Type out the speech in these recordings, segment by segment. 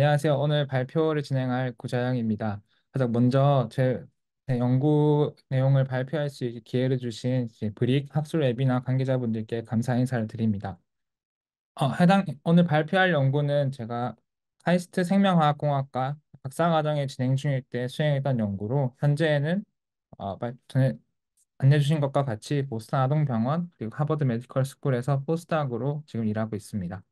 안녕하세요. 오늘 발표를 진행할 구자영입니다. 가장 먼저 제 네, 연구 내용을 발표할 수 있게 기회를 주신 브릭 학술 앱이나 관계자분들께 감사 인사를 드립니다. 어, 해당 오늘 발표할 연구는 제가 카이스트 생명화학공학과 박사과정에 진행 중일 때 수행했던 연구로 현재는 어, 전에 안내주신 것과 같이 보스턴 아동병원 그리고 하버드 메디컬 스쿨에서 포스닥으로 지금 일하고 있습니다.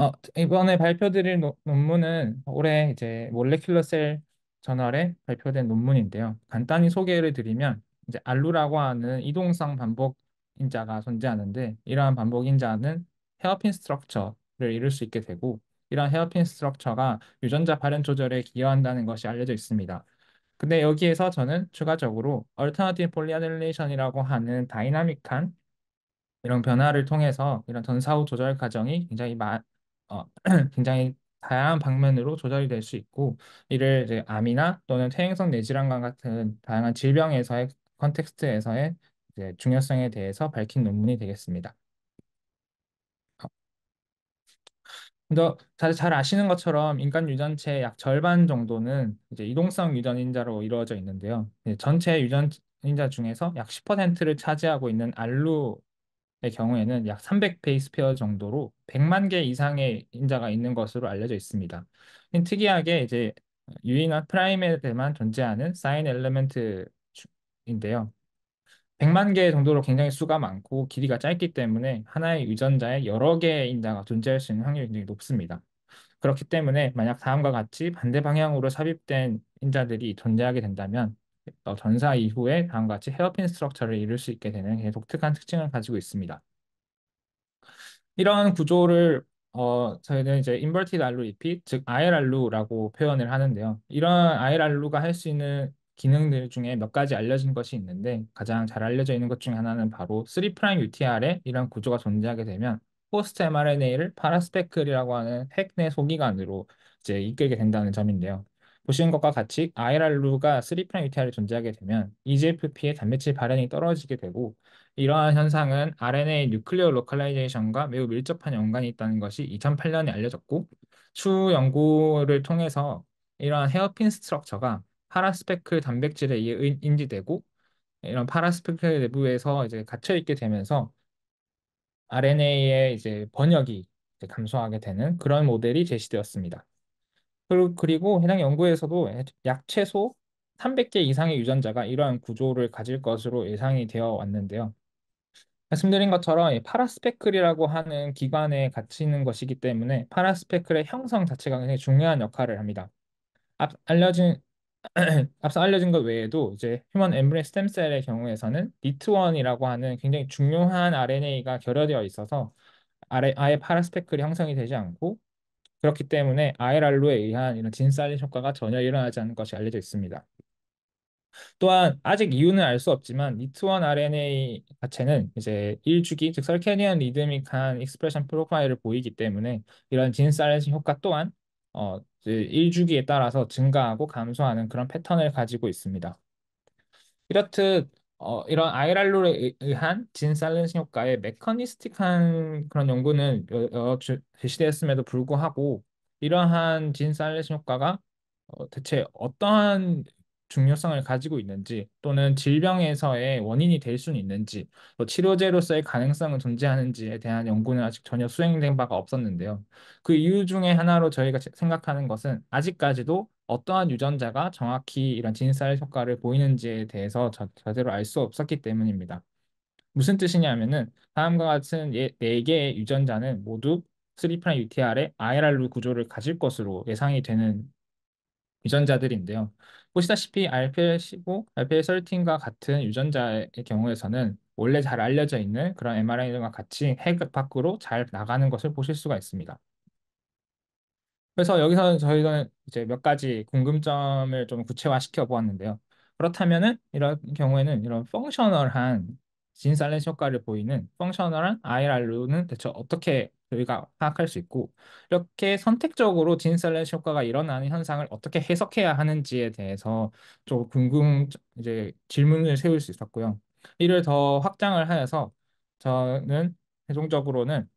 어, 이번에 발표드릴 노- 논문은 올해 이제 몰레큘러 셀 저널에 발표된 논문인데요. 간단히 소개를 드리면 이제 알루라고 하는 이동성 반복 인자가 존재하는데 이러한 반복 인자는 헤어핀 스트럭처를 이룰 수 있게 되고 이러한 헤어핀 스트럭처가 유전자 발현 조절에 기여한다는 것이 알려져 있습니다. 근데 여기에서 저는 추가적으로 얼터너티브 폴리아닐레이션이라고 하는 다이나믹한 이런 변화를 통해서 이런 전사후 조절 과정이 굉장히 마- 어, 굉장히 다양한 방면으로 조절이 될 수 있고 이를 이제 암이나 또는 퇴행성 뇌질환과 같은 다양한 질병에서의 컨텍스트에서의 이제 중요성에 대해서 밝힌 논문이 되겠습니다. 어. 다들 잘 아시는 것처럼 인간 유전체의 약 절반 정도는 이제 이동성 유전인자로 이루어져 있는데요. 네, 전체 유전인자 중에서 약 10%를 차지하고 있는 알루 경우에는 약 300베이스 페어 정도로 100만 개 이상의 인자가 있는 것으로 알려져 있습니다. 특이하게 이제 유인한 프라임에만 존재하는 사인 엘레멘트인데요. 100만 개 정도로 굉장히 수가 많고 길이가 짧기 때문에 하나의 유전자에 여러 개의 인자가 존재할 수 있는 확률이 굉장히 높습니다. 그렇기 때문에 만약 다음과 같이 반대 방향으로 삽입된 인자들이 존재하게 된다면 어, 전사 이후에 다음과 같이 헤어핀 스트럭처를 이룰 수 있게 되는 독특한 특징을 가지고 있습니다. 이러한 구조를 어, 저희는 이제 인버티드 알루 리핏, 즉 IRRU라고 표현을 하는데요. 이런 IRRU가 할 수 있는 기능들 중에 몇 가지 알려진 것이 있는데 가장 잘 알려져 있는 것중에 하나는 바로 3' UTR에 이런 구조가 존재하게 되면 포스트 mRNA를 파라스펙클이라고 하는 핵 내 소기관으로 이제 이끌게 된다는 점인데요. 보시는 것과 같이 IRR루가 3' UTR이 존재하게 되면 EGFP의 단백질 발현이 떨어지게 되고 이러한 현상은 RNA 뉴클리어 로컬라이제이션과 매우 밀접한 연관이 있다는 것이 2008년에 알려졌고 추후 연구를 통해서 이러한 헤어핀 스트럭처가 파라스펙클 단백질에 의해 인지되고 이런 파라스페클 내부에서 이제 갇혀 있게 되면서 RNA의 이제 번역이 이제 감소하게 되는 그런 모델이 제시되었습니다. 그리고 해당 연구에서도 약 최소 300개 이상의 유전자가 이러한 구조를 가질 것으로 예상이 되어 왔는데요. 말씀드린 것처럼 파라스펙클이라고 하는 기관에 갇히는 것이기 때문에 파라스펙클의 형성 자체가 굉장히 중요한 역할을 합니다. 앞 알려진 앞서 알려진 것 외에도 이제 휴먼 엠브레 스템셀의 경우에서는 니트원이라고 하는 굉장히 중요한 RNA가 결여되어 있어서 아예 파라스펙클이 형성이 되지 않고 그렇기 때문에 IRR로에 의한 이런 진쌀린 효과가 전혀 일어나지 않는 것이 알려져 있습니다. 또한 아직 이유는 알 수 없지만 니트원 RNA 자체는 이제 1주기 즉 설케니언 리드믹한 익스프레션 프로파일을 보이기 때문에 이런 진사이렌 효과 또한 어, 1주기에 따라서 증가하고 감소하는 그런 패턴을 가지고 있습니다. 이렇듯 어, 이런 아이랄룰에 의한 진 살렌시 효과의 메커니스틱한 그런 연구는 여, 여, 제시되었음에도 불구하고 이러한 진 살렌시 효과가 어, 대체 어떠한 중요성을 가지고 있는지 또는 질병에서의 원인이 될 수는 있는지 또 치료제로서의 가능성은 존재하는지에 대한 연구는 아직 전혀 수행된 바가 없었는데요. 그 이유 중에 하나로 저희가 생각하는 것은 아직까지도 어떠한 유전자가 정확히 이런 진살 효과를 보이는지에 대해서 저, 제대로 알 수 없었기 때문입니다. 무슨 뜻이냐면은 다음과 같은 예, 4개의 유전자는 모두 3' UTR의 IRR 구조를 가질 것으로 예상이 되는 유전자들인데요. 보시다시피 RPL15, RPL13과 같은 유전자의 경우에서는 원래 잘 알려져 있는 그런 mRNA와 같이 핵 밖으로 잘 나가는 것을 보실 수가 있습니다. 그래서 여기서 저희는 이제 몇 가지 궁금점을 좀 구체화시켜 보았는데요. 그렇다면은 이런 경우에는 이런 펑셔널한 진살렌 효과를 보이는 펑셔널한 IRR로는 대체 어떻게 저희가 파악할 수 있고 이렇게 선택적으로 진셀렛 효과가 일어나는 현상을 어떻게 해석해야 하는지에 대해서 좀 궁금 이제 질문을 세울 수 있었고요. 이를 더 확장을 하여서 저는 최종적으로는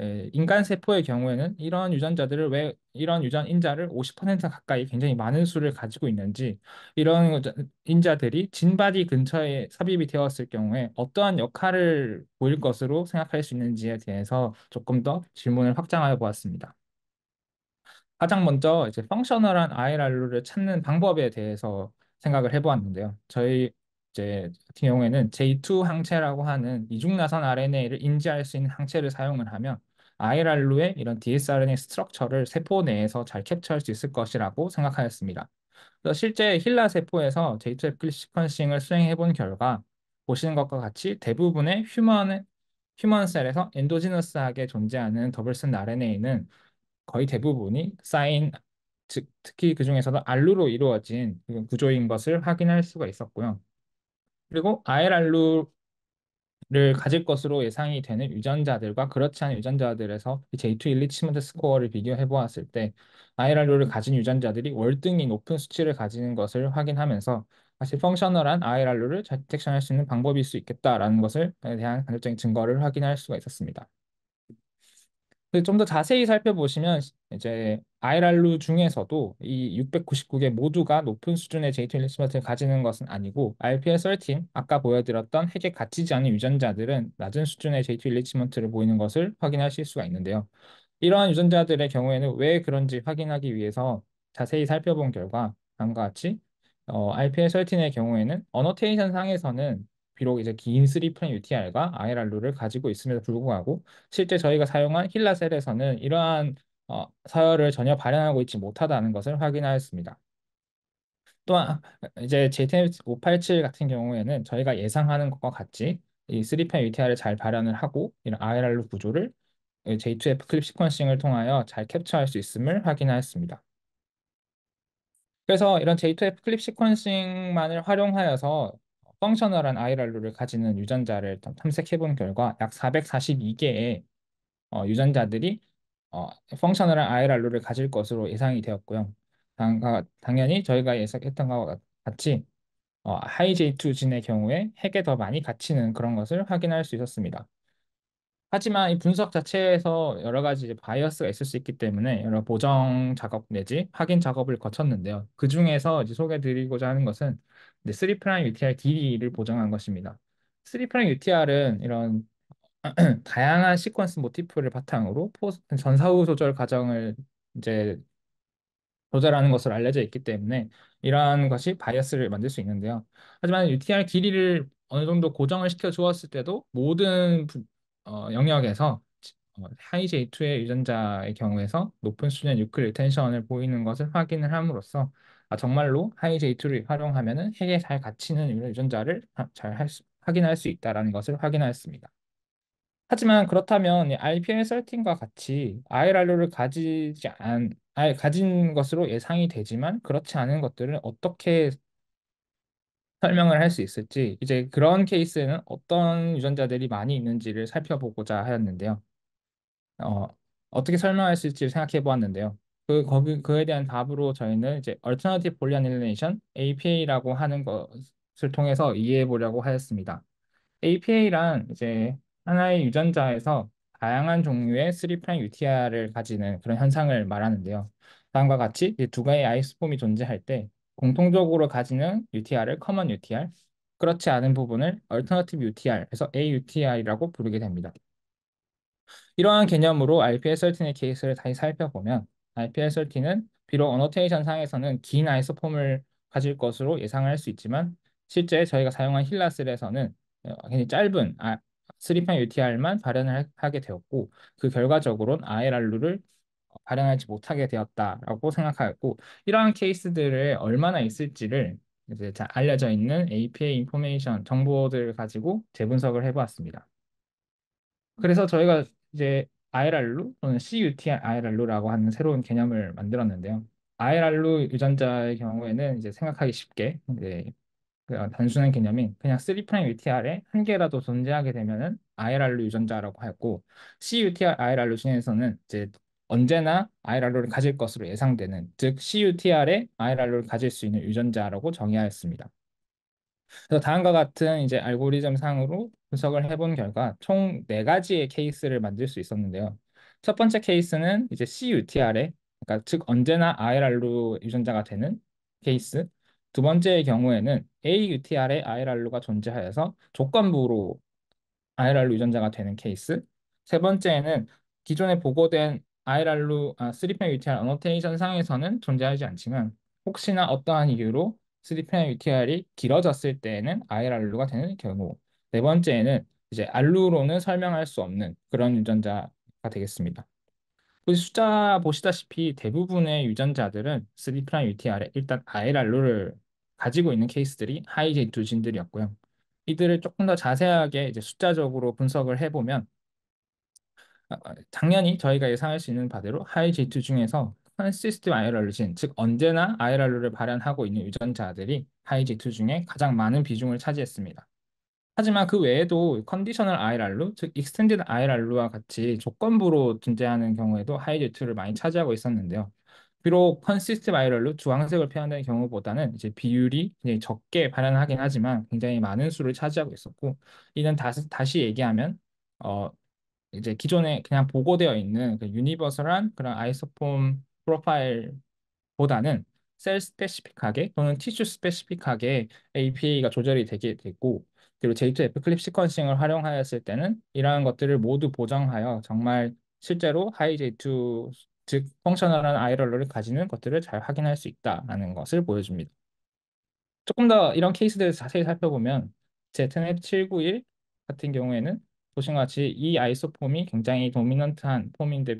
예, 인간 세포의 경우에는 이런 유전자들을 왜 이런 유전 인자를 50% 가까이 굉장히 많은 수를 가지고 있는지 이런 인자들이 진바디 근처에 삽입이 되었을 경우에 어떠한 역할을 보일 것으로 생각할 수 있는지에 대해서 조금 더 질문을 확장하여 보았습니다. 가장 먼저 이제 펑셔널한 ILR를 찾는 방법에 대해서 생각을 해보았는데요. 저희 이제 같은 경우에는 J2 항체라고 하는 이중나선 RNA를 인지할 수 있는 항체를 사용을 하면 IRR로의 이런 DSRNA 스트럭처를 세포 내에서 잘 캡처할 수 있을 것이라고 생각하였습니다. 그래서 실제 힐라 세포에서 JTF 시퀀싱을 수행해 본 결과 보시는 것과 같이 대부분의 휴먼, 휴먼 셀에서 엔도지너스하게 존재하는 더블슨 RNA는 거의 대부분이 사인, 즉 특히 그중에서도 알루로 이루어진 구조인 것을 확인할 수가 있었고요. 그리고 i l r 를 가질 것으로 예상이 되는 유전자들과 그렇지 않은 유전자들에서 J2 일리치먼트 스코어를 비교해 보았을 때 IRR를 가진 유전자들이 월등히 높은 수치를 가지는 것을 확인하면서 사실 펑셔널한 IRR를 디텍션할 수 있는 방법일 수 있겠다라는 것을 대한 간접적인 증거를 확인할 수가 있었습니다. 좀더 자세히 살펴보시면 이제 IRR루 중에서도 이 699개 모두가 높은 수준의 J2 리스마트를 가지는 것은 아니고 r p s 1 3 아까 보여드렸던 핵에 갇히지 않은 유전자들은 낮은 수준의 J2 리치먼트를 보이는 것을 확인하실 수가 있는데요. 이러한 유전자들의 경우에는 왜 그런지 확인하기 위해서 자세히 살펴본 결과 다음과 같이 어, r p s 1 3의 경우에는 어노테이션 상에서는 비록 이제 긴 3프레임 UTR과 IRR로를 가지고 있음에도 불구하고 실제 저희가 사용한 힐라셀에서는 이러한 어, 서열을 전혀 발현하고 있지 못하다는 것을 확인하였습니다. 또한 이제 JTM587 같은 경우에는 저희가 예상하는 것과 같이 이 3펜 UTR을 잘 발현을 하고 이런 IRR 구조를 J2F 클립 시퀀싱을 통하여 잘 캡처할 수 있음을 확인하였습니다. 그래서 이런 J2F 클립 시퀀싱만을 활용하여서 펑셔널한 아이랄루를 가지는 유전자를 탐색해본 결과 약 442개의 어, 유전자들이 어, 펑셔널한 아이랄루를 가질 것으로 예상이 되었고요. 당, 당연히 저희가 예상했던 것과 같이 어, 하이제이2 진의 경우에 핵에 더 많이 갇히는 그런 것을 확인할 수 있었습니다. 하지만 이 분석 자체에서 여러 가지 바이어스가 있을 수 있기 때문에 여러 보정 작업 내지 확인 작업을 거쳤는데요. 그 중에서 소개드리고자 하는 것은 이제 3 프라임 UTR 길이를 보정한 것입니다. 3 프라임 UTR은 이런 다양한 시퀀스 모티프를 바탕으로 전사후 조절 과정을 이제 조절하는 것으로 알려져 있기 때문에 이러한 것이 바이어스를 만들 수 있는데요. 하지만 UTR 길이를 어느 정도 고정을 시켜 주었을 때도 모든 어, 영역에서 어, 하이제이투의 유전자의 경우에서 높은 수준의 뉴클 리텐션을 보이는 것을 확인을 함으로써 아, 정말로 하이제이2를 활용하면 핵에 잘 갇히는 유전자를 잘할 수, 확인할 수 있다는 것을 확인하였습니다. 하지만 그렇다면 i p l 썰팅과 같이 IRR를 가지지 않, 아예 가진 것으로 예상이 되지만 그렇지 않은 것들을 어떻게 설명을 할 수 있을지 이제 그런 케이스에는 어떤 유전자들이 많이 있는지를 살펴보고자 하였는데요. 어, 어떻게 설명할 수 있을지 생각해 보았는데요. 그 거기 그에 대한 답으로 저희는 이제 Alternative Boolean Elimination (APA라고) 하는 것을 통해서 이해해 보려고 하였습니다. APA란 이제 하나의 유전자에서 다양한 종류의 3' UTR을 가지는 그런 현상을 말하는데요. 다음과 같이 두 가지 아이스폼이 존재할 때 공통적으로 가지는 UTR을 Common UTR, 그렇지 않은 부분을 Alternative UTR, 그서 AUTR이라고 부르게 됩니다. 이러한 개념으로 RPS13의 케이스를 다시 살펴보면 IPL-13은 비록 어노테이션 상에서는 긴 아이소폼을 가질 것으로 예상할 수 있지만 실제 저희가 사용한 힐라슬에서는 어, 굉장히 짧은 3편 아, UTR만 발현을 하게 되었고 그 결과적으로는 ILR루를 발현하지 못하게 되었다라고 생각하였고 이러한 케이스들을 얼마나 있을지를 이제 잘 알려져 있는 APA 인포메이션 정보들을 가지고 재분석을 해보았습니다. 그래서 저희가 이제 IRR로 또는 CUTIRR로라고 하는 새로운 개념을 만들었는데요. IRR로 유전자의 경우에는 이제 생각하기 쉽게 이제 단순한 개념이 그냥 3' UTR에 한 개라도 존재하게 되면은 IRR로 유전자라고 하고 였 CUTR IRR로 중에서는 이제 언제나 IRR로를 가질 것으로 예상되는 즉 CUTR에 IRR로를 가질 수 있는 유전자라고 정의하였습니다. 그래서 다음과 같은 이제 알고리즘 상으로 분석을 해본 결과 총 네 가지의 케이스를 만들 수 있었는데요. 첫 번째 케이스는 이제 CUTR에 그러니까 즉 언제나 IRR로 유전자가 되는 케이스. 두 번째의 경우에는 AUTR에 IRR로가 존재하여서 조건부로 IRR로 유전자가 되는 케이스. 세 번째는 기존에 보고된 IRR로 아, 3프레임 UTR 어노테이션 상에서는 존재하지 않지만 혹시나 어떠한 이유로 3프레임 UTR이 길어졌을 때에는 IRR로가 되는 경우. 네 번째에는 이제 알루로는 설명할 수 없는 그런 유전자가 되겠습니다. 숫자 보시다시피 대부분의 유전자들은 3'UTR에 일단 ILR로를 가지고 있는 케이스들이 하이제이 진들이었고요. 이들을 조금 더 자세하게 이제 숫자적으로 분석을 해보면 당연히 아, 아, 저희가 예상할 수 있는 바대로 하이제이 중에서 컨시스트 ILR 진, 즉 언제나 ILR를 발현하고 있는 유전자들이 하이제이 중에 가장 많은 비중을 차지했습니다. 하지만 그 외에도 컨디셔널 IRR로, 즉 익스텐디드 IRR로와 같이 조건부로 존재하는 경우에도 하이 듀투를 많이 차지하고 있었는데요. 비록 컨시스트 바이럴로 주황색을 표현하는 경우보다는 이제 비율이 굉장히 적게 발현하긴 하지만 굉장히 많은 수를 차지하고 있었고 이는 다시, 다시 얘기하면 어 이제 기존에 그냥 보고되어 있는 그 유니버설한 그런 아이소폼 프로파일보다는 셀 스페시픽하게 또는 티슈 스페시픽하게 APA가 조절이 되게 되고 그리고 J2 애클립 시퀀싱을 활용하였을 때는 이러한 것들을 모두 보정하여 정말 실제로 하이 J2 즉 펑셔널한 아이럴러를 가지는 것들을 잘 확인할 수 있다라는 것을 보여줍니다. 조금 더 이런 케이스들을 자세히 살펴보면 z 트넷791 같은 경우에는 보시같이 이 아이소폼이 굉장히 도미넌트한 폼인데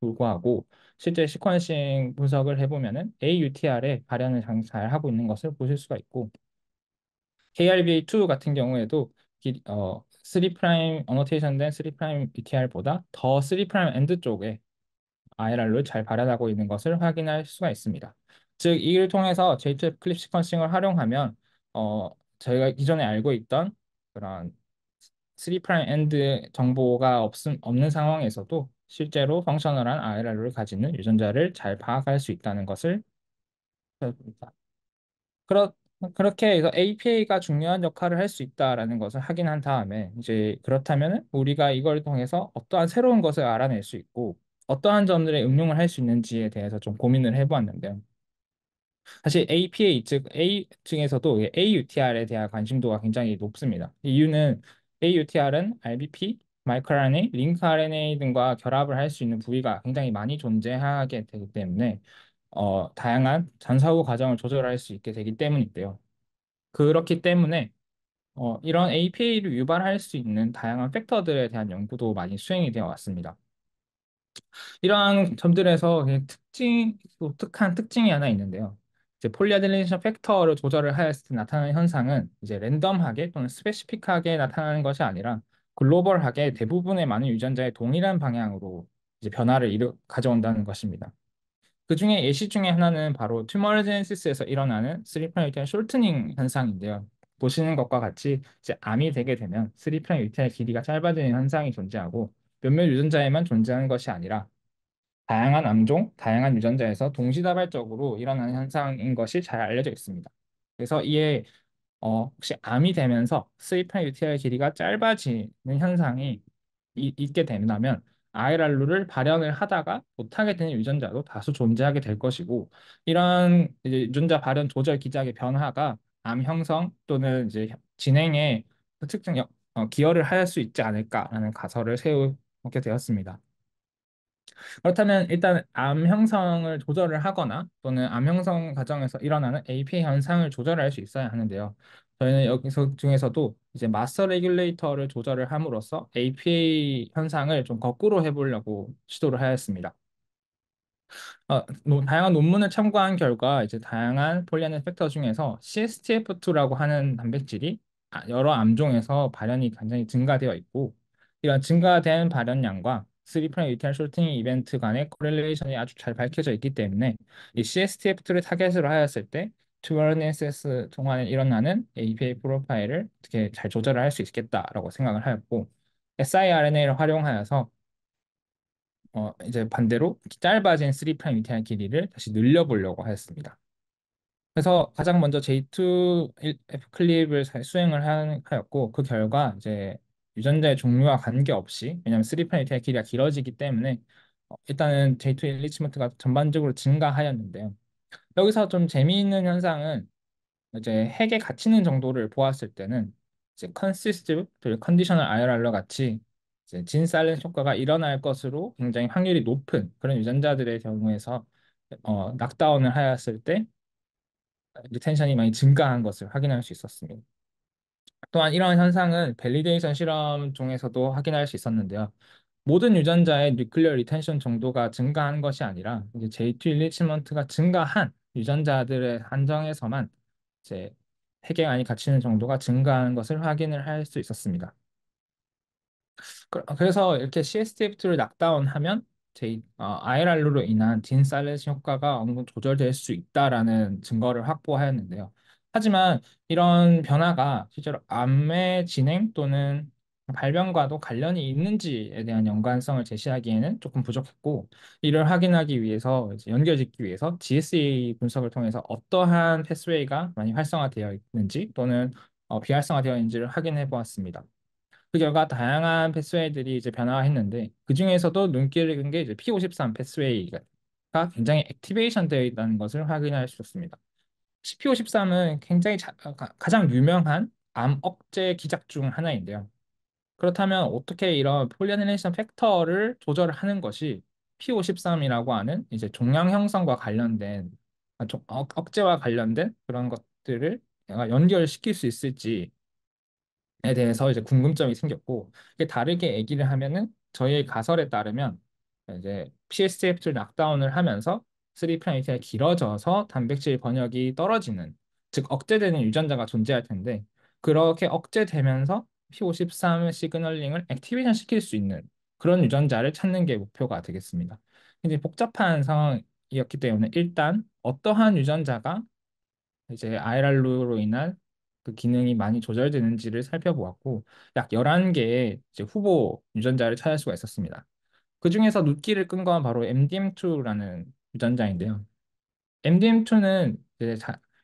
불구하고 실제 시퀀싱 분석을 해보면 은 a u t r 에 발현을 잘 하고 있는 것을 보실 수가 있고 KRBA2 같은 경우에도 어, 3' 어노테이션된 3' 프라임 BTR보다 e 더 3' 프라임 엔드 쪽에 IRR를 잘 발현하고 있는 것을 확인할 수가 있습니다. 즉 이를 통해서 JTF 클립 시퀀싱을 활용하면 어, 저희가 기존에 알고 있던 그런 3' 프라임 엔드 정보가 없음, 없는 상황에서도 실제로 펑셔널한 i r r 를 가지는 유전자를 잘 파악할 수 있다는 것을 보여줍니다. 그렇, 어, 그렇게 해서 APA가 중요한 역할을 할 수 있다라는 것을 확인한 다음에 이제 그렇다면 우리가 이걸 통해서 어떠한 새로운 것을 알아낼 수 있고 어떠한 점들에 응용을 할 수 있는지에 대해서 좀 고민을 해보았는데요. 사실 APA 즉 A 중에서도 AUTR에 대한 관심도가 굉장히 높습니다. 이유는 AUTR은 RBP, 마이크로RNA, 링크RNA 등과 결합을 할 수 있는 부위가 굉장히 많이 존재하게 되기 때문에 어, 다양한 잔사후 과정을 조절할 수 있게 되기 때문인데요. 그렇기 때문에 어, 이런 APA를 유발할 수 있는 다양한 팩터들에 대한 연구도 많이 수행이 되어 왔습니다. 이러한 점들에서 특징, 독특한 특징이 하나 있는데요. 이제 폴리아딜레이션 팩터를 조절을 하였을 때 나타나는 현상은 이제 랜덤하게 또는 스페시픽하게 나타나는 것이 아니라 글로벌하게 대부분의 많은 유전자의 동일한 방향으로 이제 변화를 이루, 가져온다는 것입니다. 그 중에 예시 중에 하나는 바로 튜머레제네시스에서 일어나는 스리프랑 유태의 쇼트닝 현상인데요. 보시는 것과 같이 이제 암이 되게 되면 스리프랑 유태의 길이가 짧아지는 현상이 존재하고 몇몇 유전자에만 존재하는 것이 아니라 다양한 암종, 다양한 유전자에서 동시다발적으로 일어나는 현상인 것이 잘 알려져 있습니다. 그래서 이에 어, 혹시 암이 되면서 스리프랑 유태의 길이가 짧아지는 현상이 이, 있게 된다면 아이랄루를 발현을 하다가 못하게 되는 유전자도 다수 존재하게 될 것이고 이런 유전자 발현 조절 기작의 변화가 암 형성 또는 이제 진행에 특정 어, 기여를 할 수 있지 않을까라는 가설을 세우게 되었습니다. 그렇다면 일단 암 형성을 조절을 하거나 또는 암 형성 과정에서 일어나는 APA 현상을 조절할 수 있어야 하는데요. 저희는 여기서 중에서도 이제 마스터 레귤레이터를 조절을 함으로써 APA 현상을 좀 거꾸로 해보려고 시도를 하였습니다. 어, 노, 다양한 논문을 참고한 결과 이제 다양한 폴리아닌 팩터 중에서 CSTF2라고 하는 단백질이 아, 여러 암종에서 발현이 굉장히 증가되어 있고 이런 증가된 발현량과 3프라임 유틸 쇼팅 이벤트 간의 코렐레이션이 아주 잘 밝혀져 있기 때문에 이 CSTF2를 타겟으로 하였을 때 투어네세스 동안에 일어나는 API 프로파일을 어떻게 잘 조절을 할 수 있겠다라고 생각을 하였고 siRNA를 활용하여서 어, 이제 반대로 짧아진 3' 유태한 길이를 다시 늘려보려고 하였습니다. 그래서 가장 먼저 J2F 클립을 수행을 하였고 그 결과 이제 유전자의 종류와 관계없이 왜냐하면 3' 유태한 길이가 길어지기 때문에 어, 일단은 J2 일리치먼트가 전반적으로 증가하였는데요. 여기서 좀 재미있는 현상은 이제 핵에 갇히는 정도를 보았을 때는 이제 컨시스티브 컨디셔널 i r r 같이 진사일렌 효과가 일어날 것으로 굉장히 확률이 높은 그런 유전자들의 경우에서 어, 낙다운을 하였을 때 리텐션이 많이 증가한 것을 확인할 수 있었습니다. 또한 이러한 현상은 밸리데이션 실험 중에서도 확인할 수 있었는데요. 모든 유전자의 뉴클리어 리텐션 정도가 증가한 것이 아니라 이제 J2 1 1치먼트가 증가한 유전자들의 한정에서만 이제 핵에많이 갇히는 정도가 증가하는 것을 확인을 할 수 있었습니다. 그, 그래서 이렇게 CSTF2를 낙다운하면 제, 어, IRR로 인한 딘살일렌싱 효과가 어느 조절될 수 있다라는 증거를 확보하였는데요. 하지만 이런 변화가 실제로 암의 진행 또는 발병과도 관련이 있는지에 대한 음. 연관성을 제시하기에는 조금 부족했고 이를 확인하기 위해서 연결짓기 위해서 GSA 분석을 통해서 어떠한 패스웨이가 많이 활성화되어 있는지 또는 어, 비활성화되어 있는지를 확인해 보았습니다. 그 결과 다양한 패스웨이들이 이제 변화했는데 그 중에서도 눈길을 끈게 이제 P53 패스웨이가 굉장히 액티베이션 되어 있다는 것을 확인할 수 있습니다. p 5 3은 굉장히 자, 어, 가장 유명한 암 억제 기작 중 하나인데요. 그렇다면 어떻게 이런 폴리아닐레이션 팩터를 조절하는 것이 P53이라고 하는 이제 종양 형성과 관련된 아, 조, 어, 억제와 관련된 그런 것들을 내가 연결시킬 수 있을지에 대해서 이제 궁금점이 생겼고 이게 다르게 얘기를 하면은 저희의 가설에 따르면 이제 PSTF2를 낙다운을 하면서 3'이가 길어져서 단백질 번역이 떨어지는 즉 억제되는 유전자가 존재할 텐데 그렇게 억제되면서 P53 시그널링을 액티베이션 시킬 수 있는 그런 유전자를 찾는 게 목표가 되겠습니다. 이제 복잡한 상황이었기 때문에 일단 어떠한 유전자가 이제 IRR로 인한 그 기능이 많이 조절되는지를 살펴보았고 약 11개의 이제 후보 유전자를 찾을 수가 있었습니다. 그중에서 눈길을 끈 건 바로 MDM2라는 유전자인데요. MDM2는 이제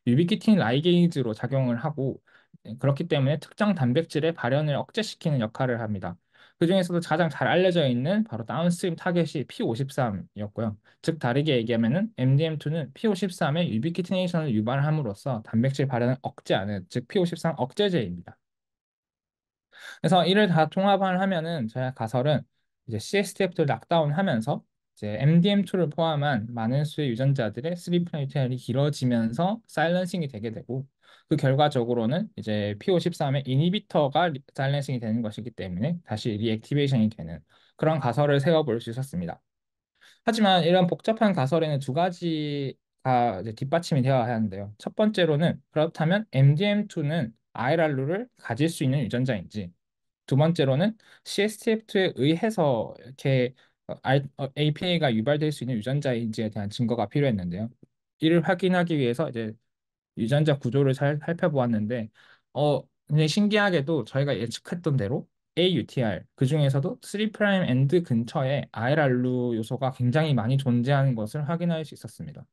유비키틴 라이게이즈로 작용을 하고 예, 그렇기 때문에 특정 단백질의 발현을 억제시키는 역할을 합니다. 그중에서도 가장 잘 알려져 있는 바로 다운스트림 타겟이 P53이었고요. 즉 다르게 얘기하면 MDM2는 P53의 유비키티네이션을 유발함으로써 단백질 발현을 억제하는 즉 P53 억제제입니다. 그래서 이를 다 통합을 하면은 저희 가설은 이제 CSTF를 낙다운하면서 이제 MDM2를 포함한 많은 수의 유전자들의 3'이 길어지면서 사일런싱이 되게 되고 그 결과적으로는 이제 PO13의 이니비터가 사일렌싱이 되는 것이기 때문에 다시 리액티베이션이 되는 그런 가설을 세워볼 수 있었습니다. 하지만 이런 복잡한 가설에는 두 가지가 뒷받침이 되어야 하는데요. 첫 번째로는 그렇다면 MDM2는 IRR를 가질 수 있는 유전자인지 두 번째로는 CSTF2에 의해서 이렇게 APA가 어, 어, 유발될 수 있는 유전자인지에 대한 증거가 필요했는데요. 이를 확인하기 위해서 이제 유전자 구조를 살, 살펴보았는데 어 굉장히 신기하게도 저희가 예측했던 대로 AUTR 그 중에서도 3' 엔드 근처에 IRR루 요소가 굉장히 많이 존재하는 것을 확인할 수 있었습니다.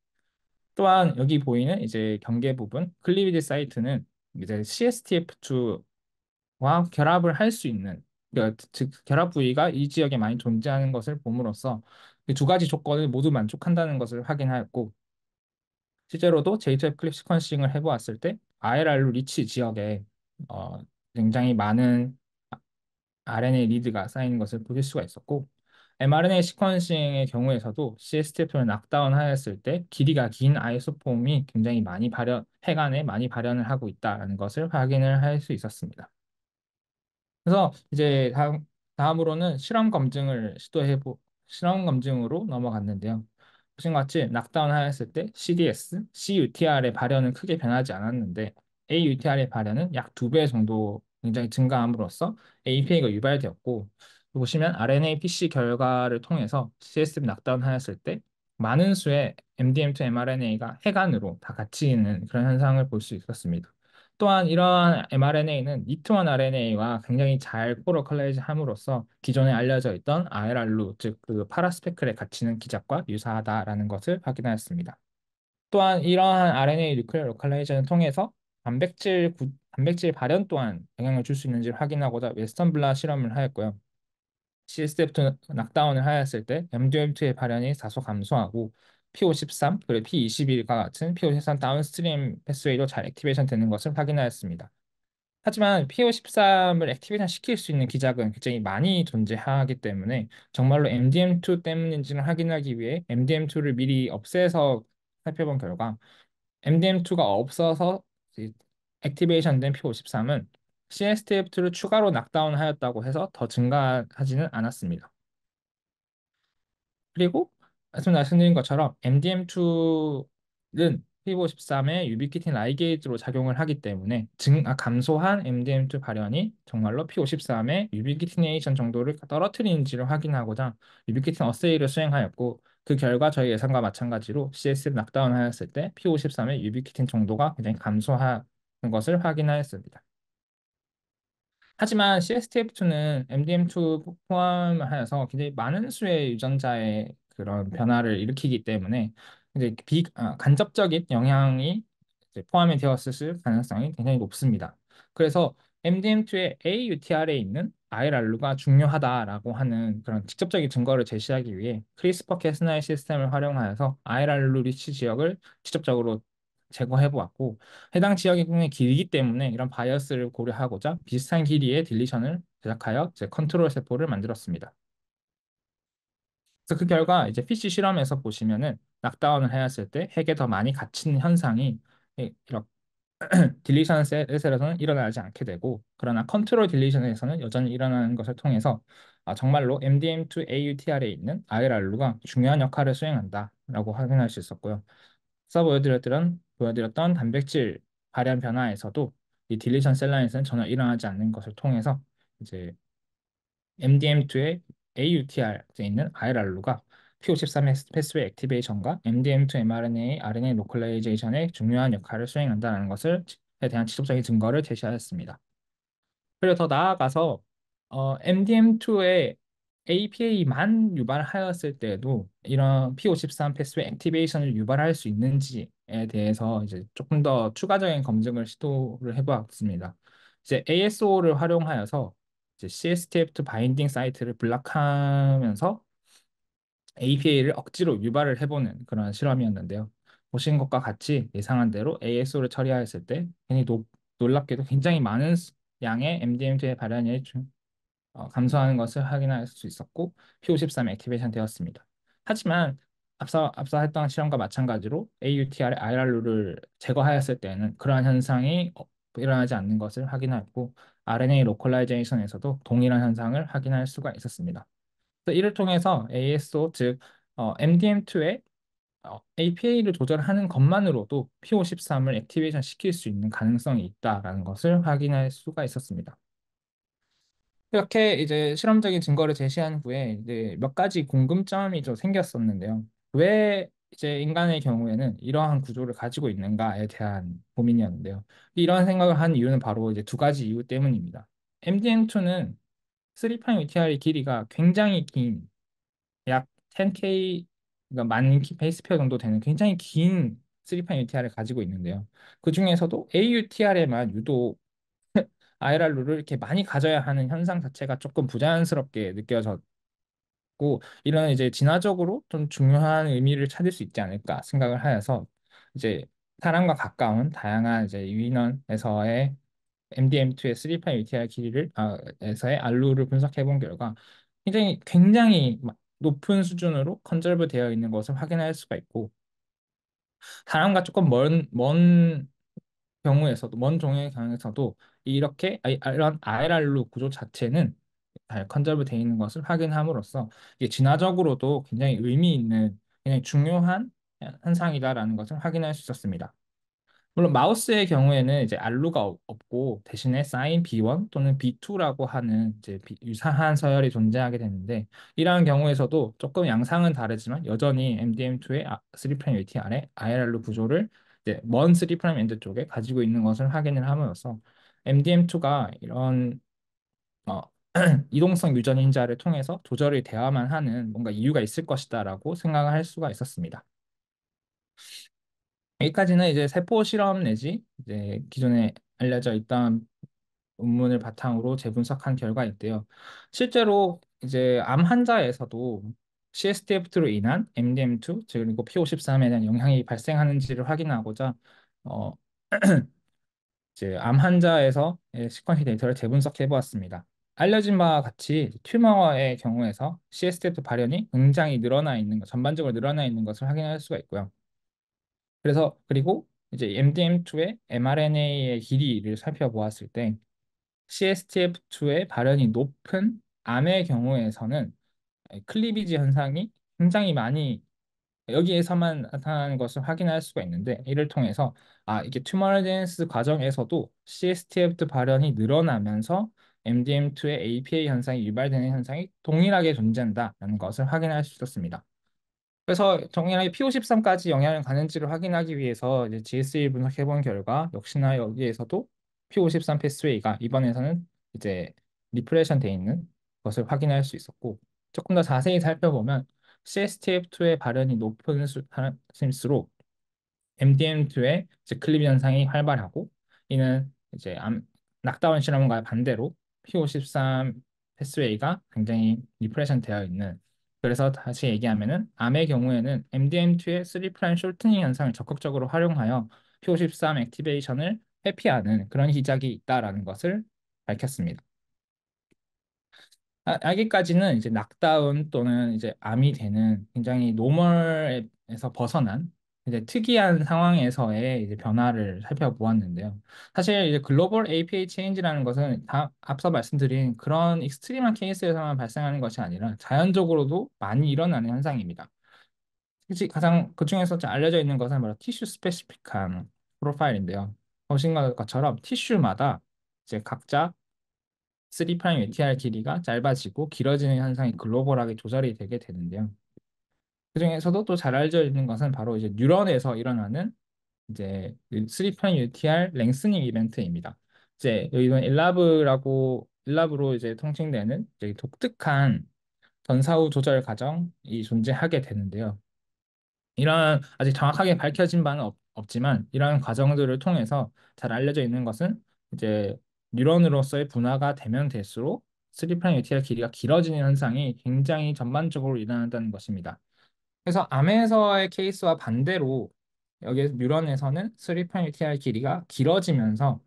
또한 여기 보이는 이제 경계 부분 클리비지 사이트는 이제 CSTF2와 결합을 할 수 있는 그러니까 즉 결합 부위가 이 지역에 많이 존재하는 것을 봄으로써 그 두 가지 조건을 모두 만족한다는 것을 확인하였고 실제로도 JTF 클립 시퀀싱을 해보았을 때 ILR로 리치 지역에 어, 굉장히 많은 RNA 리드가 쌓이는 것을 보실 수가 있었고 mRNA 시퀀싱의 경우에서도 CSTF를 낙다운하였을 때 길이가 긴 아이소폼이 굉장히 많이 발현, 해간에 많이 발현을 하고 있다는 것을 확인을 할 수 있었습니다. 그래서 이제 다음, 다음으로는 실험 검증을 시도해 보 실험 검증으로 넘어갔는데요. 보신 것 같이 낙다운 하였을 때 CDS, CUTR의 발현은 크게 변하지 않았는데 AUTR의 발현은 약 두 배 정도 굉장히 증가함으로써 APA가 유발되었고 보시면 RNA-PC 결과를 통해서 CSF 낙다운 하였을 때 많은 수의 MDM2 mRNA가 해간으로 다 갇히는 그런 현상을 볼 수 있었습니다. 또한 이러한 mRNA는 니트원 e RNA와 굉장히 잘 포로컬라이즈함으로써 기존에 알려져 있던 아 r r 그 루즉 그파라스펙클에 갇히는 기작과 유사하다라는 것을 확인하였습니다. 또한 이러한 RNA 뉴클레어 로컬라이제이 통해서 단백질, 구, 단백질 발현 또한 영향을 줄 수 있는지를 확인하고자 웨스턴 블라 실험을 하였고요. CSF2 낙다운을 하였을 때 MDM2의 발현이 다소 감소하고 PO13 그리고 P21과 같은 PO13 다운스트림 패스웨이도잘 액티베이션 되는 것을 확인하였습니다. 하지만 PO13을 액티베이션 시킬 수 있는 기작은 굉장히 많이 존재하기 때문에 정말로 MDM2 때문인지를 확인하기 위해 MDM2를 미리 없애서 살펴본 결과 MDM2가 없어서 액티베이션된 PO13은 CSTF2를 추가로 낙다운하였다고 해서 더 증가하지는 않았습니다. 그리고 말씀 말씀드린 것처럼 MDM2는 p 5 3의 유비키틴 라이게이트로 작용을 하기 때문에 증, 아, 감소한 MDM2 발현이 정말로 P53의 유비키티네이션 정도를 떨어뜨리는지를 확인하고자 유비키틴 어세이를 수행하였고 그 결과 저희 예상과 마찬가지로 CS를 낙다운하였을 때 P53의 유비키틴 정도가 굉장히 감소하는 것을 확인하였습니다. 하지만 CSTF2는 MDM2 포함하여서 굉장히 많은 수의 유전자의 그런 변화를 일으키기 때문에 이제 비, 아, 간접적인 영향이 포함이 되었을 가능성이 굉장히 높습니다. 그래서 MDM2의 AUTR에 있는 i r a 루가 중요하다라고 하는 그런 직접적인 증거를 제시하기 위해 크리스퍼 캐스나이 시스템을 활용하여서 i r a 루 리치 지역을 직접적으로 제거해 보았고 해당 지역이 굉장히 길기 때문에 이런 바이어스를 고려하고자 비슷한 길이의 딜리션을 제작하여 제 컨트롤 세포를 만들었습니다. 그래서 그 결과 이제 피시 실험에서 보시면은 낙다운을 하였을 때 핵에 더 많이 갇힌 현상이 이렇게 딜리션 셀에서는 일어나지 않게 되고 그러나 컨트롤 딜리션에서는 여전히 일어나는 것을 통해서 아, 정말로 MDM2 AUTR에 있는 IRR루가 중요한 역할을 수행한다라고 확인할 수 있었고요. 앞서 보여드렸던, 보여드렸던 단백질 발현 변화에서도 이 딜리션 셀 라인에서는 전혀 일어나지 않는 것을 통해서 이제 MDM2의 AUTR 에 있는 IRAL로가 P53 패스웨이 액티베이션과 MDM2 mRNA RNA 노클라이제이션의 중요한 역할을 수행한다는 것에 대한 지속적인 증거를 제시하였습니다. 그리고 더 나아가서 어, MDM2의 APA만 유발하였을 때에도 이런 P53 패스웨이 액티베이션을 유발할 수 있는지에 대해서 이제 조금 더 추가적인 검증을 시도를 해보았습니다. 이제 ASO를 활용하여서 이제 CSTF2 바인딩 사이트를 블락하면서 APA를 억지로 유발을 해보는 그런 실험이었는데요. 보신 것과 같이 예상한 대로 ASO를 처리하였을 때 괜히 노, 놀랍게도 굉장히 많은 양의 MDM2의 발현이 어, 감소하는 것을 확인할 수 있었고 P53 액티베이션 되었습니다. 하지만 앞서 앞서 했던 실험과 마찬가지로 AUTR의 IR루를 제거하였을 때에는 그러한 현상이 어, 일어나지 않는 것을 확인하였고 RNA 로컬라이제이션에서도 동일한 현상을 확인할 수가 있었습니다. 이를 통해서 ASO 즉 어, MDM2의 어, APA를 조절하는 것만으로도 PO13을 액티베이션 시킬 수 있는 가능성이 있다라 것을 확인할 수가 있었습니다. 이렇게 이제 실험적인 증거를 제시한 후에 이제 몇 가지 궁금점이 좀 생겼었는데요. 왜 이제 인간의 경우에는 이러한 구조를 가지고 있는가에 대한 고민이었는데요. 이러한 생각을 한 이유는 바로 이제 두 가지 이유 때문입니다. MDM2는 3판 UTR의 길이가 굉장히 긴, 약 10K, 그러니까 만 페이스페어 정도 되는 굉장히 긴 3판 UTR을 가지고 있는데요. 그 중에서도 AUTR에만 유독 IRR를 이렇게 많이 가져야 하는 현상 자체가 조금 부자연스럽게 느껴졌 같고 이런 이제 진화적으로 좀 중요한 의미를 찾을 수 있지 않을까 생각을 하여서 이제 사람과 가까운 다양한 이제 유인원에서의 MDM2의 3' UTR 길이를 아, 에서의 알루를 분석해 본 결과 굉장히 굉장히 높은 수준으로 컨절브 되어 있는 것을 확인할 수가 있고 사람과 조금 먼, 먼 경우에서도 먼 종의 경우에서도 이렇게 이런 IRL루 구조 자체는 잘 컨ser브 되어 있는 것을 확인함으로써 이게 진화적으로도 굉장히 의미 있는 굉장히 중요한 현상이다라는 것을 확인할 수 있었습니다. 물론 마우스의 경우에는 이제 알루가 없고 대신에 사인 B1 또는 B2라고 하는 이제 유사한 서열이 존재하게 되는데 이러한 경우에서도 조금 양상은 다르지만 여전히 MDM2의 3' 프라 UT 아래 IRLU 구조를 이제 먼 3' 엔드 쪽에 가지고 있는 것을 확인을 함으로써 MDM2가 이런 어, 이동성 유전인자를 통해서 조절이 되어야만 하는 뭔가 이유가 있을 것이다라고 생각을 할 수가 있었습니다. 여기까지는 이제 세포 실험 내지 이제 기존에 알려져 있던 논문을 바탕으로 재분석한 결과인데요. 실제로 이제 암 환자에서도 CSTF2로 인한 MDM2, 즉 그리고 P53에 대한 영향이 발생하는지를 확인하고자 어, 이제 암 환자에서 시퀀시 데이터를 재분석해 보았습니다. 알려진 바와 같이 튜머의 경우에서 CSF 발현이 굉장히 늘어나 있는 것, 전반적으로 늘어나 있는 것을 확인할 수가 있고요. 그래서 그리고 이제 MDM2의 mRNA의 길이를 살펴보았을 때 CSTF2의 발현이 높은 암의 경우에서는 클리비지 현상이 굉장히 많이 여기에서만 나타나는 것을 확인할 수가 있는데 이를 통해서 아 이게 튜머레젠스 과정에서도 CSTF2 발현이 늘어나면서 MDM2의 APA 현상이 유발되는 현상이 동일하게 존재한다라는 것을 확인할 수 있었습니다. 그래서 동일하게 PO13까지 영향을 가는지를 확인하기 위해서 이제 GSE 분석해본 결과 역시나 여기에서도 PO13 패스웨이가 이번에서는 이제 리프레션 돼 있는 것을 확인할 수 있었고 조금 더 자세히 살펴보면 CSTF2의 발현이 높은 수일수록 MDM2의 즉 클립 현상이 활발하고 이는 이제 암, 낙다운 실험과 반대로 P53 패스웨이가 굉장히 리프레션 되어 있는 그래서 다시 얘기하면은 암의 경우에는 MDM2의 3' 프라임쇼트닝 현상을 적극적으로 활용하여 P53 액티베이션을 회피하는 그런 기작이 있다라는 것을 밝혔습니다. 아, 여기까지는 이제 낙다운 또는 이제 암이 되는 굉장히 노멀에서 벗어난 이제 특이한 상황에서의 이제 변화를 살펴보았는데요. 사실 이제 글로벌 APA 체인지라는 것은 다, 앞서 말씀드린 그런 익스트림한 케이스에서만 발생하는 것이 아니라 자연적으로도 많이 일어나는 현상입니다. 특히 가장 그중에서 알려져 있는 것은 바로 티슈 스페시픽한 프로파일인데요. 보신 것처럼 티슈마다 이제 각자 3' ATR 길이가 짧아지고 길어지는 현상이 글로벌하게 조절이 되게 되는데요. 그중에서도 또 잘 알려져 있는 것은 바로 이제 뉴런에서 일어나는 이제 스리편 UTR 랭스닝 이벤트입니다. 이제 이건 일라브라고 일라브로 이제 통칭되는 이제 독특한 전사후 조절 과정이 존재하게 되는데요. 이러한 아직 정확하게 밝혀진 바는 없, 없지만 이러한 과정들을 통해서 잘 알려져 있는 것은 이제 뉴런으로서의 분화가 되면 될수록 스리프랑 UTR 길이가 길어지는 현상이 굉장히 전반적으로 일어난다는 것입니다. 그래서 암에서의 케이스와 반대로 여기 뉴런에서는 스리판 UTR 길이가 길어지면서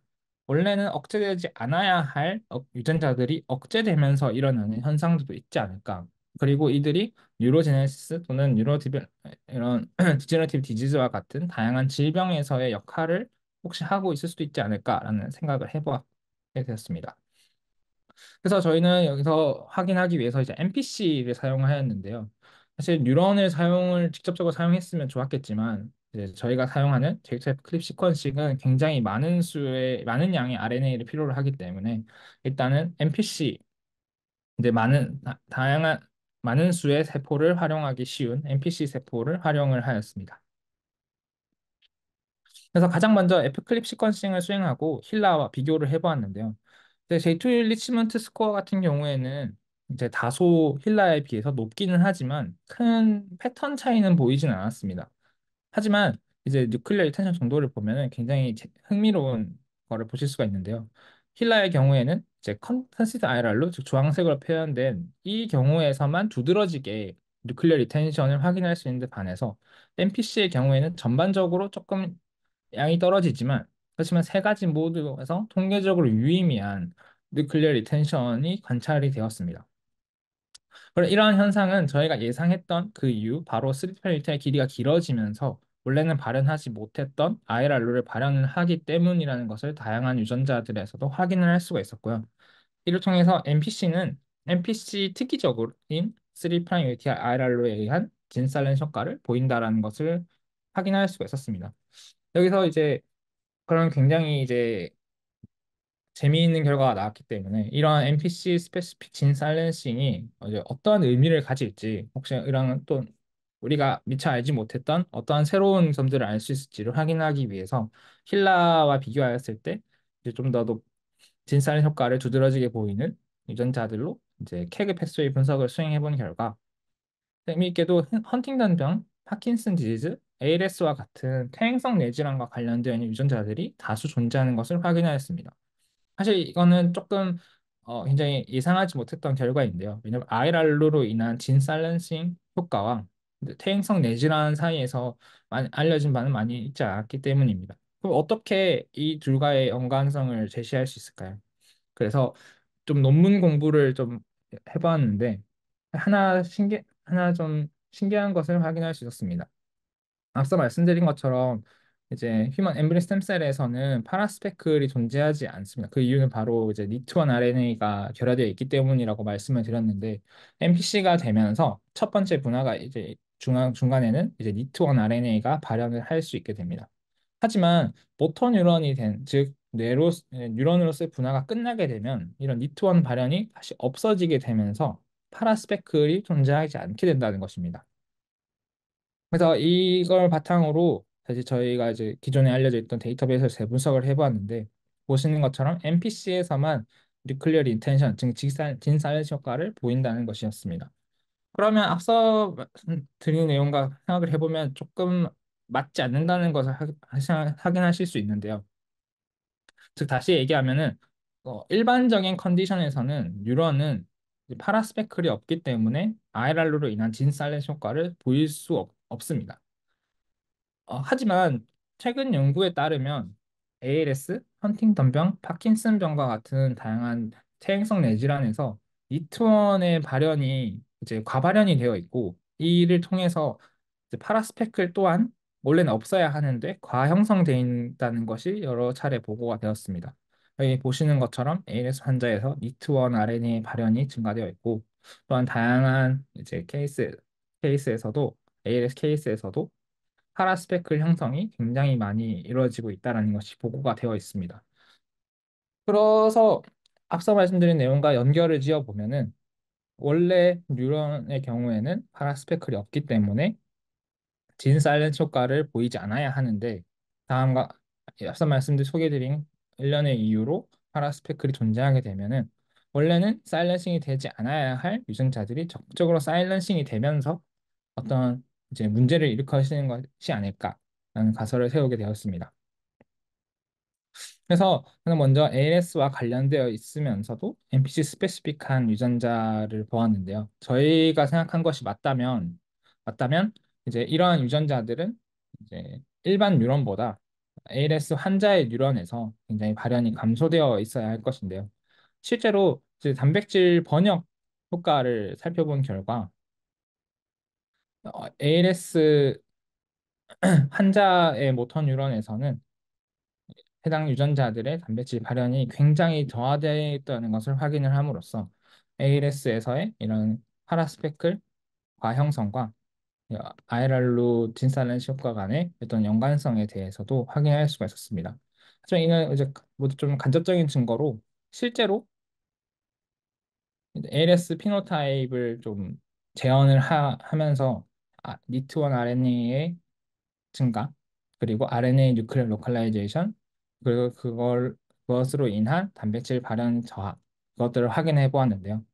원래는 억제되지 않아야 할 유전자들이 억제되면서 일어나는 현상들도 있지 않을까. 그리고 이들이 뉴로제네시스 또는 뉴로디벨 이런 디지너티브 디지즈와 같은 다양한 질병에서의 역할을 혹시 하고 있을 수도 있지 않을까라는 생각을 해보게 되었습니다. 그래서 저희는 여기서 확인하기 위해서 이제 MPC를 사용하였는데요. 사실 뉴런을 사용을 직접적으로 사용했으면 좋았겠지만 이제 저희가 사용하는 JTF 클립 시퀀싱은 굉장히 많은 수의 많은 양의 RNA를 필요로 하기 때문에 일단은 MPC 이제 많은 다, 다양한 많은 수의 세포를 활용하기 쉬운 MPC 세포를 활용을 하였습니다. 그래서 가장 먼저 F클립 시퀀싱을 수행하고 힐라와 비교를 해보았는데요. 제데 J2 리치먼트 스코어 같은 경우에는 이제 다소 힐라에 비해서 높기는 하지만 큰 패턴 차이는 보이진 않았습니다. 하지만 이제 뉴클레어 리 텐션 정도를 보면은 굉장히 흥미로운 거를 보실 수가 있는데요. 힐라의 경우에는 이제 컨텐시드 IRR로 즉 주황색으로 표현된 이 경우에서만 두드러지게 뉴클리어 리텐션을 확인할 수 있는 데 반해서 MPC의 경우에는 전반적으로 조금 양이 떨어지지만 그렇지만 세 가지 모두에서 통계적으로 유의미한 뉴클리어 리텐션이 관찰이 되었습니다. 그럼 이러한 현상은 저희가 예상했던 그 이유, 바로 스리페리터의 길이가 길어지면서 원래는 발현하지 못했던 IRR로를 발현을 하기 때문이라는 것을 다양한 유전자들에서도 확인을 할 수가 있었고요. 이를 통해서 MPC는 MPC 특이적인 3'UTR IRR로에 의한 진살렌 효과를 보인다라는 것을 확인할 수가 있었습니다. 여기서 이제 그런 굉장히 이제 재미있는 결과가 나왔기 때문에 이러한 MPC 스페시픽 진사렌싱이어떠한 의미를 가질지 혹시 이런 또 우리가 미처 알지 못했던 어떠한 새로운 점들을 알 수 있을지를 확인하기 위해서 힐라와 비교하였을 때 이제 좀더 진사의 효과를 두드러지게 보이는 유전자들로 이제 케그 패스웨이 분석을 수행해본 결과 재미있게도 헌팅 단병, 파킨슨 디즈, 지 ALS와 같은 퇴행성 뇌질환과 관련되어 있는 유전자들이 다수 존재하는 것을 확인하였습니다. 사실 이거는 조금 어, 굉장히 예상하지 못했던 결과인데요. 왜냐하면 아이 r 루로 인한 진살렌싱 효과와 퇴행성 내질환 사이에서 많이 알려진 바는 많이 있지 않았기 때문입니다. 그럼 어떻게 이 둘과의 연관성을 제시할 수 있을까요? 그래서 좀 논문 공부를 좀 해봤는데 하나 신기 하나 좀 신기한 것을 확인할 수 있었습니다. 앞서 말씀드린 것처럼 이제 휴먼 엠브리 스템셀에서는 파라스펙클이 존재하지 않습니다. 그 이유는 바로 이제 니트원 RNA가 결합되어 있기 때문이라고 말씀을 드렸는데 MPC가 되면서 첫 번째 분화가 이제 중간, 중간에는 이제 니트원 RNA가 발현을 할 수 있게 됩니다. 하지만 모터 뉴런이 된, 즉 뇌로 예, 뉴런으로서의 분화가 끝나게 되면 이런 니트원 발현이 다시 없어지게 되면서 파라스펙클이 존재하지 않게 된다는 것입니다. 그래서 이걸 바탕으로 사실 저희가 이제 기존에 알려져 있던 데이터베이스를 재분석을 해보았는데 보시는 것처럼 MPC에서만 리클리어리 인텐션, 즉 진사이언스 효과를 보인다는 것이었습니다. 그러면 앞서 드린 내용과 생각을 해보면 조금 맞지 않는다는 것을 확인하실 수 있는데요. 즉 다시 얘기하면은 어, 일반적인 컨디션에서는 뉴런은 파라스펙클이 없기 때문에 IRR로 인한 진사이언 효과를 보일 수 없, 없습니다. 어, 하지만 최근 연구에 따르면 ALS, 헌팅턴 병, 파킨슨 병과 같은 다양한 퇴행성 뇌질환에서 이트원의 발현이 이제 과발현이 되어 있고 이를 통해서 이제 파라스펙클 또한 원래는 없어야 하는데 과형성돼 있다는 것이 여러 차례 보고가 되었습니다. 여기 보시는 것처럼 ALS 환자에서 니트원 RNA의 발현이 증가되어 있고 또한 다양한 이제 케이스 케이스에서도 ALS 케이스에서도 파라 스펙클 형성이 굉장히 많이 이루어지고 있다는 것이 보고가 되어 있습니다. 그래서 앞서 말씀드린 내용과 연결을 지어 보면은 원래 뉴런의 경우에는 파라 스펙클이 없기 때문에 진사일렌 효과를 보이지 않아야 하는데 다음과 앞서 말씀드린 소개드린 일련의 이유로 파라 스펙클이 존재하게 되면은 원래는 사일런싱이 되지 않아야 할 유전자들이 적극적으로 사일런싱이 되면서 어떤 이제 문제를 일으키시는 것이 아닐까라는 가설을 세우게 되었습니다. 그래서 저는 먼저 ALS와 관련되어 있으면서도 NPC 스페시픽한 유전자를 보았는데요. 저희가 생각한 것이 맞다면 맞다면 이제 이러한 유전자들은 이제 일반 뉴런보다 ALS 환자의 뉴런에서 굉장히 발현이 감소되어 있어야 할 것인데요. 실제로 이제 단백질 번역 효과를 살펴본 결과 어, ALS 환자의 모터 뉴런에서는 해당 유전자들의 단백질 발현이 굉장히 저하되어 있다는 것을 확인을 함으로써 ALS에서의 이런 파라스펙클과 형성과 아이랄루진살렌 효과 간의 어떤 연관성에 대해서도 확인할 수가 있었습니다. 하지만 이는 이제 모두 좀 간접적인 증거로 실제로 ALS 피노타입을 좀 재현을 하, 면서 아, 니트원 RNA의 증가 그리고 RNA 뉴클레 로컬라이제이션 그리고 그걸 그것으로 인한 단백질 발현 저하 그것들을 확인해 보았는데요.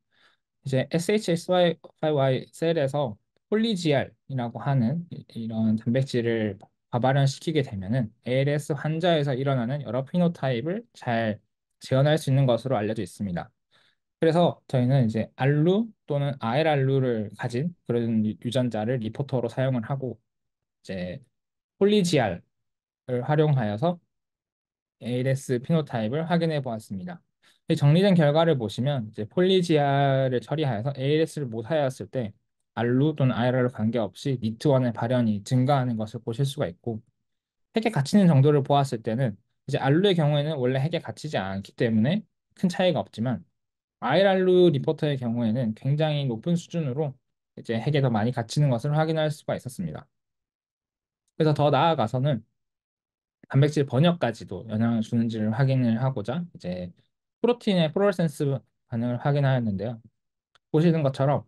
이제 SHSYY 셀에서 폴리지알이라고 하는 이런 단백질을 과발현시키게 되면은 ALS 환자에서 일어나는 여러 피노타입을 잘 재현할 수 있는 것으로 알려져 있습니다. 그래서 저희는 이제 알루 또는 아엘알루를 가진 그런 유전자를 리포터로 사용을 하고 이제 폴리지알을 활용하여서 ALS 피노타입을 확인해 보았습니다. 정리된 결과를 보시면 이제 폴리지알을 처리하여서 ALS를 못하였을 때 알루 또는 아이라로 관계없이 니트원의 발현이 증가하는 것을 보실 수가 있고 핵에 갇히는 정도를 보았을 때는 이제 알루의 경우에는 원래 핵에 갇히지 않기 때문에 큰 차이가 없지만 IRU 리포터의 경우에는 굉장히 높은 수준으로 이제 핵에 더 많이 갇히는 것을 확인할 수가 있었습니다. 그래서 더 나아가서는 단백질 번역까지도 영향을 주는지를 확인을 하고자 이제 프로틴의 프로레센스 반응을 확인하였는데요. 보시는 것처럼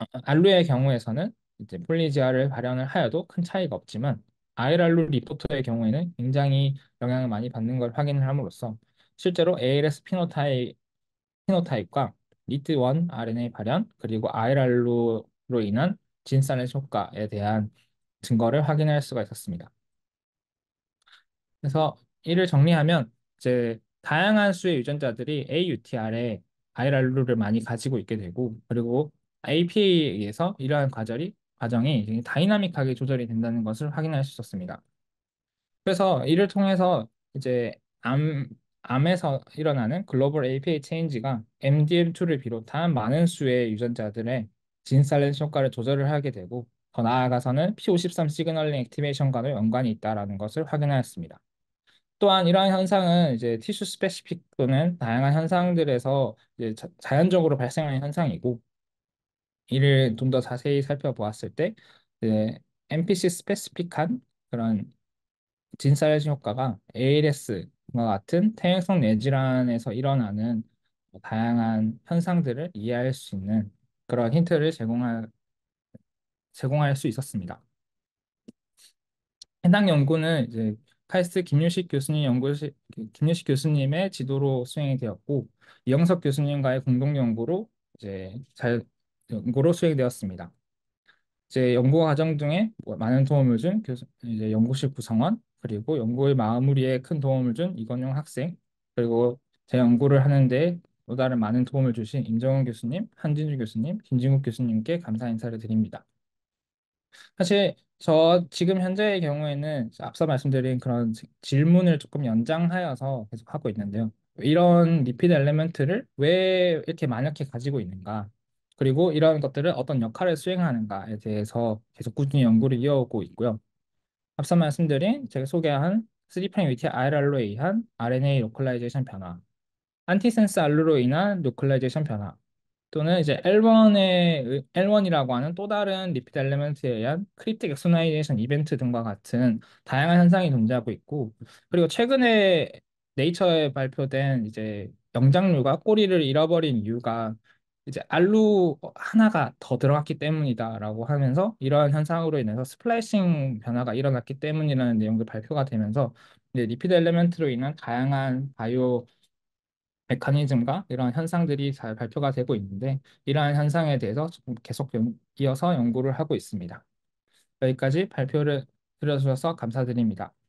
어, 알루의 경우에서는 이제 폴리지아를 발현을 하여도 큰 차이가 없지만 아이랄루 리포터의 경우에는 굉장히 영향을 많이 받는 걸 확인을 함으로써 실제로 ALS 피노타입 피노타입과 리트1 RNA 발현 그리고 IRR로 인한 진산의 효과에 대한 증거를 확인할 수가 있었습니다. 그래서 이를 정리하면 이제 다양한 수의 유전자들이 AUTR에 IRR를 많이 가지고 있게 되고 그리고 APA에 의해서 이러한 과절이 과정이 다이나믹하게 조절이 된다는 것을 확인할 수 있었습니다. 그래서 이를 통해서 이제 암 암에서 일어나는 글로벌 APA 체인지가 MDM2를 비롯한 많은 수의 유전자들의 진사일렌 효과를 조절을 하게 되고 더 나아가서는 P53 시그널링 액티베이션과도 연관이 있다는 것을 확인하였습니다. 또한 이러한 현상은 이제 티슈 스페시픽 또는 다양한 현상들에서 자연적으로 발생하는 현상이고 이를 좀 더 자세히 살펴보았을 때 MPC 스페시픽한 그런 진사일렌 효과가 ALS 과 같은 퇴행성 뇌질환에서 일어나는 다양한 현상들을 이해할 수 있는 그런 힌트를 제공할, 제공할 수 있었습니다. 해당 연구는 이제 카이스트 김유식 교수님 연구 김유식 교수님의 지도로 수행이 되었고 이영석 교수님과의 공동 연구로 이제 잘 연구로 수행되었습니다. 이제 연구 과정 중에 많은 도움을 준 교수, 이제 연구실 구성원, 그리고 연구의 마무리에 큰 도움을 준 이건영 학생, 그리고 제 연구를 하는데 또 다른 많은 도움을 주신 임정은 교수님, 한진주 교수님, 김진국 교수님께 감사 인사를 드립니다. 사실 저 지금 현재의 경우에는 앞서 말씀드린 그런 질문을 조금 연장하여서 계속 하고 있는데요. 이런 리피드 엘리먼트를왜 이렇게 만약에 가지고 있는가? 그리고 이런 것들을 어떤 역할을 수행하는가에 대해서 계속 꾸준히 연구를 이어오고 있고요. 앞서 말씀드린 제가 소개한 3프라임 위치 IRR로 의한 RNA 로컬라이제이션 변화, 안티센스 알루로 인한 로컬라이제이션 변화, 또는 이제 L1의 L1이라고 하는 또 다른 리피드 엘리먼트에 의한 크립틱 엑소나이제이션 이벤트 등과 같은 다양한 현상이 존재하고 있고, 그리고 최근에 네이처에 발표된 이제 영장류가 꼬리를 잃어버린 이유가 이제 알루 하나가 더 들어갔기 때문이다라고 하면서 이러한 현상으로 인해서 스플래싱 변화가 일어났기 때문이라는 내용도 발표가 되면서 이제 리피드 엘레멘트로 인한 다양한 바이오 메커니즘과 이러한 현상들이 잘 발표가 되고 있는데 이러한 현상에 대해서 계속 연, 이어서 연구를 하고 있습니다. 여기까지 발표를 들어주셔서 감사드립니다.